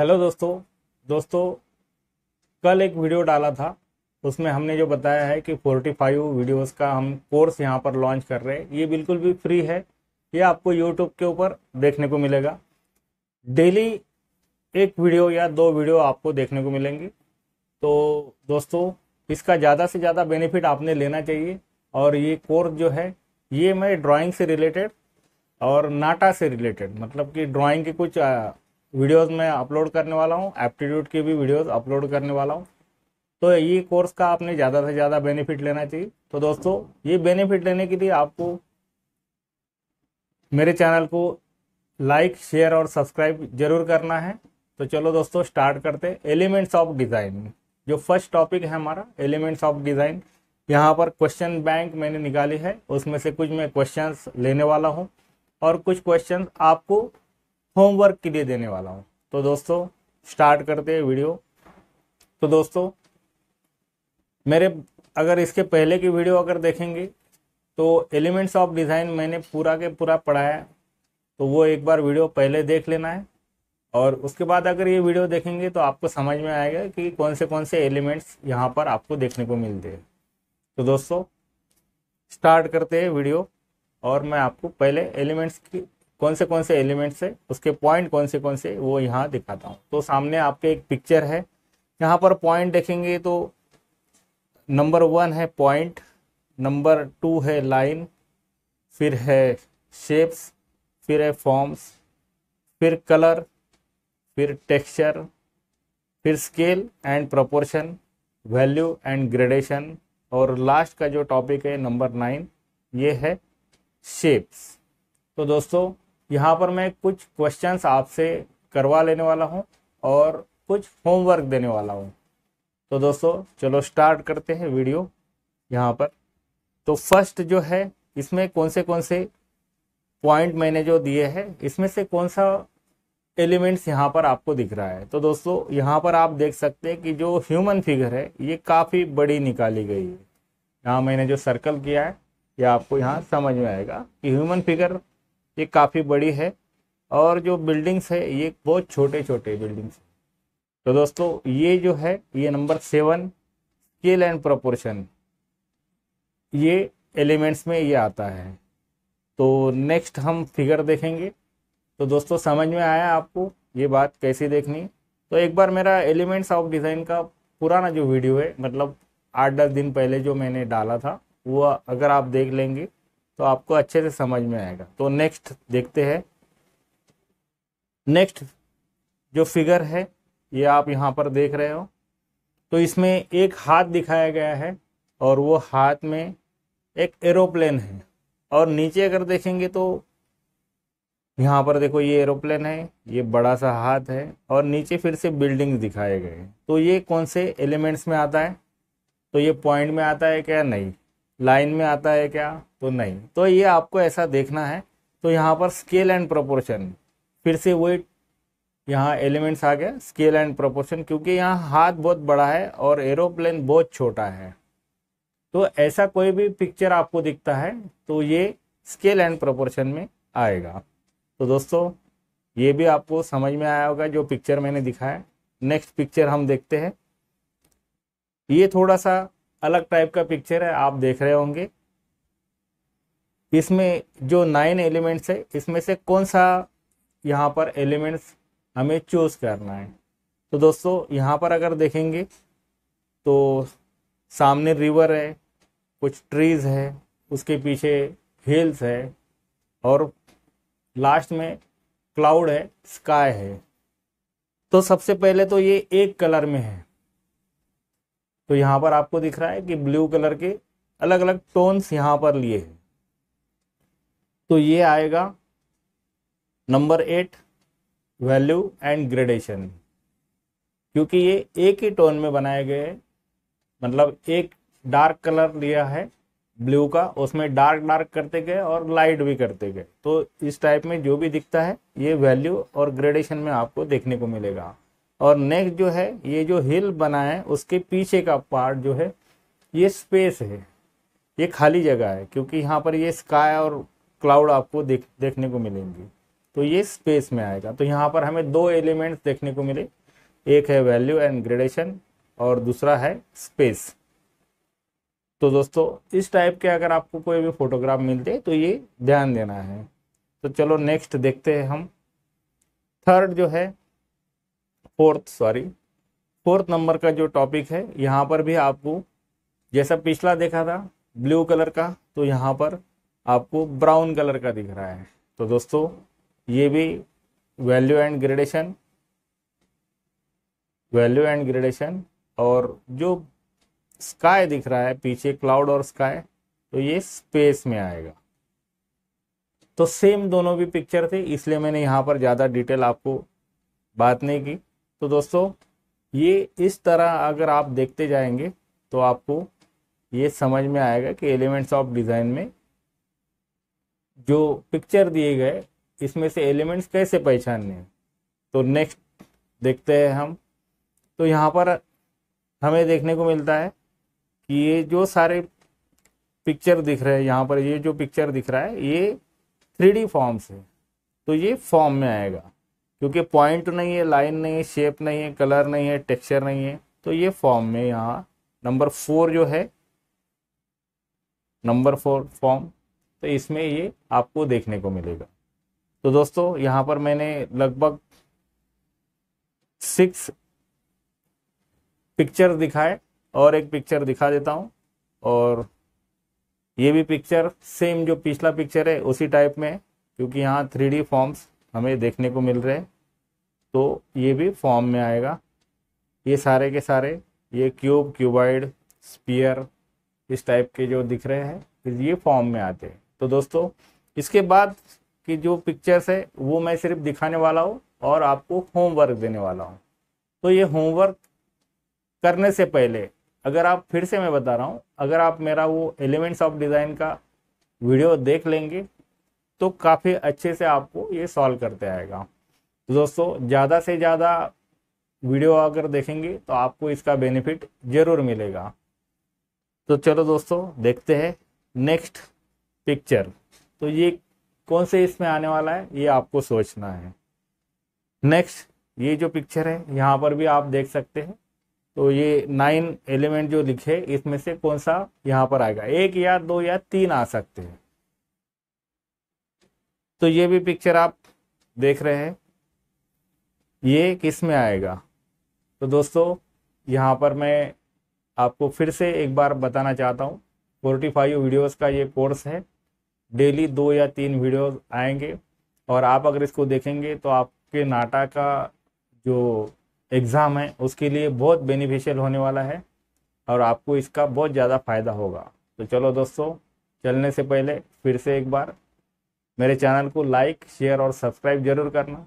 hello दोस्तों दोस्तों कल एक वीडियो डाला था उसमें हमने जो बताया है कि 45 वीडियोस का हम कोर्स यहाँ पर लॉन्च कर रहे हैं ये बिल्कुल भी फ्री है ये आपको यूट्यूब के ऊपर देखने को मिलेगा डेली एक वीडियो या दो वीडियो आपको देखने को मिलेंगी तो दोस्तों इसका ज़्यादा से ज़्यादा बेनिफिट आपने लेना चाहिए और ये कोर्स जो है ये मैं ड्राइंग से रिलेटेड और नाटा से रिलेटेड मतलब कि ड्राइंग के कुछ वीडियोस मैं अपलोड करने वाला हूँ एप्टीट्यूड की भी वीडियोस अपलोड करने वाला हूँ तो ये कोर्स का आपने ज़्यादा से ज़्यादा बेनिफिट लेना चाहिए तो दोस्तों ये बेनिफिट लेने के लिए आपको मेरे चैनल को लाइक शेयर और सब्सक्राइब जरूर करना है तो चलो दोस्तों स्टार्ट करते हैं एलिमेंट्स ऑफ डिज़ाइन जो फर्स्ट टॉपिक है हमारा एलिमेंट्स ऑफ डिज़ाइन यहाँ पर क्वेश्चन बैंक मैंने निकाली है उसमें से कुछ मैं क्वेश्चंस लेने वाला हूँ और कुछ क्वेश्चंस आपको होमवर्क के लिए देने वाला हूं तो दोस्तों स्टार्ट करते हैं वीडियो तो दोस्तों मेरे अगर इसके पहले की वीडियो अगर देखेंगे तो एलिमेंट्स ऑफ डिज़ाइन मैंने पूरा के पूरा पढ़ाया तो वो एक बार वीडियो पहले देख लेना है और उसके बाद अगर ये वीडियो देखेंगे तो आपको समझ में आएगा कि कौन से कौन से एलिमेंट्स यहाँ पर आपको देखने को मिलते हैं तो दोस्तों स्टार्ट करते हैं वीडियो और मैं आपको पहले एलिमेंट्स की कौन से कौन से एलिमेंट्स है उसके पॉइंट कौन से कौन से वो यहाँ दिखाता हूँ तो सामने आपके एक पिक्चर है यहाँ पर पॉइंट देखेंगे तो नंबर वन है पॉइंट नंबर टू है लाइन फिर है शेप्स फिर है फॉर्म्स फिर कलर फिर टेक्सचर फिर scale and proportion value and gradation और लास्ट का जो टॉपिक है नंबर नाइन ये है शेप्स तो दोस्तों यहाँ पर मैं कुछ क्वेश्चंस आपसे करवा लेने वाला हूँ और कुछ होमवर्क देने वाला हूँ तो दोस्तों चलो स्टार्ट करते हैं वीडियो यहाँ पर तो फर्स्ट जो है इसमें कौन से कौन से पॉइंट मैंने जो दिए हैं इसमें से कौन सा एलिमेंट्स यहाँ पर आपको दिख रहा है तो दोस्तों यहाँ पर आप देख सकते हैं कि जो ह्यूमन फिगर है ये काफ़ी बड़ी निकाली गई है यहाँ मैंने जो सर्कल किया है ये आपको यहाँ समझ में आएगा कि ह्यूमन फिगर ये काफ़ी बड़ी है और जो बिल्डिंग्स है ये बहुत छोटे छोटे बिल्डिंग्स तो दोस्तों ये जो है ये number seven scale and proportion ये एलिमेंट्स में ये आता है तो नेक्स्ट हम फिगर देखेंगे तो दोस्तों समझ में आया आपको ये बात कैसी देखनी तो एक बार मेरा एलिमेंट्स ऑफ डिज़ाइन का पुराना जो वीडियो है मतलब आठ दस दिन पहले जो मैंने डाला था वो अगर आप देख लेंगे तो आपको अच्छे से समझ में आएगा तो नेक्स्ट देखते हैं नेक्स्ट जो फिगर है ये आप यहाँ पर देख रहे हो तो इसमें एक हाथ दिखाया गया है और वो हाथ में एक एरोप्लेन है और नीचे अगर देखेंगे तो यहाँ पर देखो ये एरोप्लेन है ये बड़ा सा हाथ है और नीचे फिर से बिल्डिंग दिखाए गए तो ये कौन से एलिमेंट्स में आता है तो ये पॉइंट में आता है क्या नहीं लाइन में आता है क्या तो नहीं तो ये आपको ऐसा देखना है तो यहाँ पर स्केल एंड प्रोपोर्शन फिर से वही यहाँ एलिमेंट्स आ गया स्केल एंड प्रोपोर्शन क्योंकि यहाँ हाथ बहुत बड़ा है और एरोप्लेन बहुत छोटा है तो ऐसा कोई भी पिक्चर आपको दिखता है तो ये स्केल एंड प्रोपोर्शन में आएगा तो दोस्तों ये भी आपको समझ में आया होगा जो पिक्चर मैंने दिखाया नेक्स्ट पिक्चर हम देखते हैं ये थोड़ा सा अलग टाइप का पिक्चर है आप देख रहे होंगे इसमें जो नाइन एलिमेंट्स है इसमें से कौन सा यहाँ पर एलिमेंट्स हमें चूज़ करना है तो दोस्तों यहाँ पर अगर देखेंगे तो सामने रिवर है कुछ ट्रीज़ है उसके पीछे हिल्स है और लास्ट में क्लाउड है स्काई है तो सबसे पहले तो ये एक कलर में है तो यहाँ पर आपको दिख रहा है कि ब्लू कलर के अलग अलग टोन्स यहाँ पर लिए हैं तो ये आएगा number eight value and gradation क्योंकि ये एक ही टोन में बनाए गए हैं मतलब एक डार्क कलर लिया है ब्लू का उसमें डार्क डार्क करते गए और लाइट भी करते गए तो इस टाइप में जो भी दिखता है ये वैल्यू और ग्रेडेशन में आपको देखने को मिलेगा और नेक्स्ट जो है ये जो हिल बना है उसके पीछे का पार्ट जो है ये स्पेस है ये खाली जगह है क्योंकि यहाँ पर ये स्काई और क्लाउड आपको देख देखने को मिलेंगे तो ये स्पेस में आएगा तो यहाँ पर हमें दो एलिमेंट्स देखने को मिले एक है वैल्यू एंड ग्रेडेशन और दूसरा है स्पेस तो दोस्तों इस टाइप के अगर आपको कोई भी फोटोग्राफ मिलते तो ये ध्यान देना है तो चलो नेक्स्ट देखते हैं हम थर्ड जो है फोर्थ सॉरी फोर्थ नंबर का जो टॉपिक है यहाँ पर भी आपको जैसा पिछला देखा था ब्लू कलर का तो यहाँ पर आपको ब्राउन कलर का दिख रहा है तो दोस्तों ये भी value and gradation value and gradation और जो स्काई दिख रहा है पीछे क्लाउड और स्काई तो ये स्पेस में आएगा तो सेम दोनों भी पिक्चर थे इसलिए मैंने यहाँ पर ज़्यादा डिटेल आपको बात नहीं की तो दोस्तों ये इस तरह अगर आप देखते जाएंगे तो आपको ये समझ में आएगा कि एलिमेंट्स ऑफ डिज़ाइन में जो पिक्चर दिए गए इसमें से एलिमेंट्स कैसे पहचानने हैं तो नेक्स्ट देखते हैं हम तो यहाँ पर हमें देखने को मिलता है कि ये जो सारे पिक्चर दिख रहे हैं यहाँ पर ये जो पिक्चर दिख रहा है ये थ्री फॉर्म्स है तो ये फॉर्म में आएगा क्योंकि पॉइंट नहीं है लाइन नहीं है शेप नहीं है कलर नहीं है टेक्सचर नहीं है तो ये फॉर्म में यहाँ नंबर फोर जो है नंबर फोर फॉर्म तो इसमें ये आपको देखने को मिलेगा तो दोस्तों यहाँ पर मैंने लगभग सिक्स पिक्चर दिखाए और एक पिक्चर दिखा देता हूँ और ये भी पिक्चर सेम जो पिछला पिक्चर है उसी टाइप में क्योंकि यहाँ थ्री फॉर्म्स हमें देखने को मिल रहे हैं तो ये भी फॉर्म में आएगा ये सारे के सारे ये क्यूब क्यूबाइड स्पीयर इस टाइप के जो दिख रहे हैं ये फॉर्म में आते हैं तो दोस्तों इसके बाद की जो पिक्चर्स है वो मैं सिर्फ दिखाने वाला हूँ और आपको होमवर्क देने वाला हूँ तो ये होमवर्क करने से पहले अगर आप फिर से मैं बता रहा हूँ अगर आप मेरा वो एलिमेंट्स ऑफ डिज़ाइन का वीडियो देख लेंगे तो काफ़ी अच्छे से आपको ये सॉल्व करते आएगा तो दोस्तों ज़्यादा से ज़्यादा वीडियो अगर देखेंगे तो आपको इसका बेनिफिट ज़रूर मिलेगा तो चलो दोस्तों देखते हैं नेक्स्ट पिक्चर तो ये कौन से इसमें आने वाला है ये आपको सोचना है नेक्स्ट ये जो पिक्चर है यहाँ पर भी आप देख सकते हैं तो ये नाइन एलिमेंट जो लिखे इसमें से कौन सा यहाँ पर आएगा एक या दो या तीन आ सकते हैं तो ये भी पिक्चर आप देख रहे हैं ये किस में आएगा तो दोस्तों यहाँ पर मैं आपको फिर से एक बार बताना चाहता हूँ फोर्टी फाइव वीडियोज़ का ये कोर्स है डेली दो या तीन वीडियोस आएंगे और आप अगर इसको देखेंगे तो आपके नाटा का जो एग्ज़ाम है उसके लिए बहुत बेनिफिशियल होने वाला है और आपको इसका बहुत ज़्यादा फ़ायदा होगा तो चलो दोस्तों चलने से पहले फिर से एक बार मेरे चैनल को लाइक शेयर और सब्सक्राइब जरूर करना